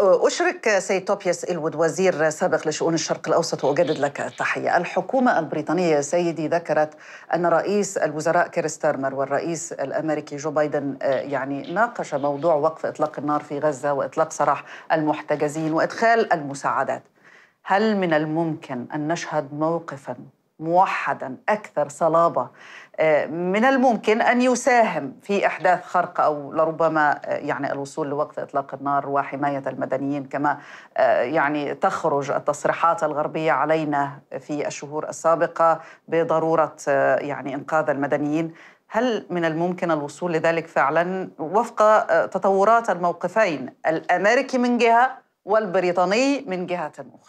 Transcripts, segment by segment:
أشرك سيد توبيس إلود وزير سابق لشؤون الشرق الأوسط وأجدد لك التحية الحكومة البريطانية سيدي ذكرت أن رئيس الوزراء كيرستارمر والرئيس الأمريكي جو بايدن آه، يعني ناقش موضوع وقف إطلاق النار في غزة وإطلاق سراح المحتجزين وإدخال المساعدات هل من الممكن أن نشهد موقفاً موحدا اكثر صلابه آه، من الممكن ان يساهم في احداث خرق او لربما آه، يعني الوصول لوقف اطلاق النار وحمايه المدنيين كما آه، يعني تخرج التصريحات الغربيه علينا في الشهور السابقه بضروره يعني انقاذ المدنيين هل من الممكن الوصول لذلك فعلا وفق تطورات الموقفين الامريكي من جهه والبريطاني من جهه اخرى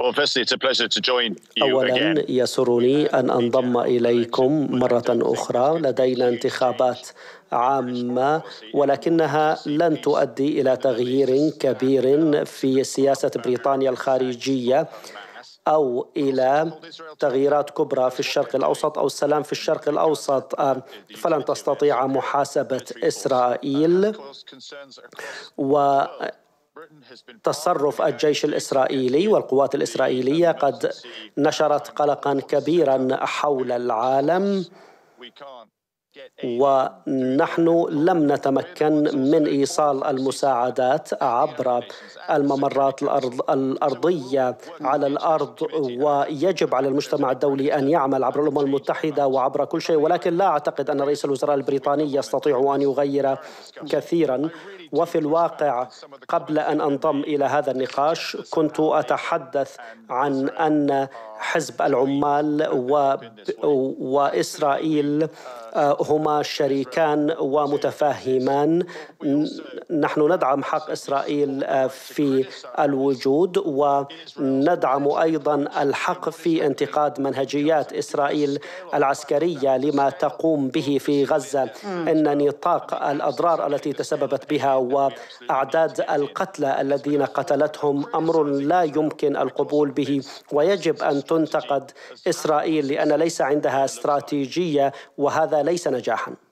أولا يسرني أن أنضم إليكم مرة أخرى لدينا انتخابات عامة ولكنها لن تؤدي إلى تغيير كبير في سياسة بريطانيا الخارجية أو إلى تغييرات كبرى في الشرق الأوسط أو السلام في الشرق الأوسط فلن تستطيع محاسبة إسرائيل و تصرف الجيش الاسرائيلي والقوات الاسرائيليه قد نشرت قلقا كبيرا حول العالم ونحن لم نتمكن من ايصال المساعدات عبر الممرات الأرض الارضيه على الارض ويجب على المجتمع الدولي ان يعمل عبر الامم المتحده وعبر كل شيء ولكن لا اعتقد ان رئيس الوزراء البريطاني يستطيع ان يغير كثيرا وفي الواقع قبل ان انضم الى هذا النقاش كنت اتحدث عن ان حزب العمال واسرائيل هما شريكان ومتفاهمان نحن ندعم حق اسرائيل آه، في الوجود وندعم ايضا الحق في انتقاد منهجيات اسرائيل العسكريه لما تقوم به في غزه ان نطاق الاضرار التي تسببت بها واعداد القتلى الذين قتلتهم امر لا يمكن القبول به ويجب ان تنتقد اسرائيل لان ليس عندها استراتيجيه وهذا ليس نجاحا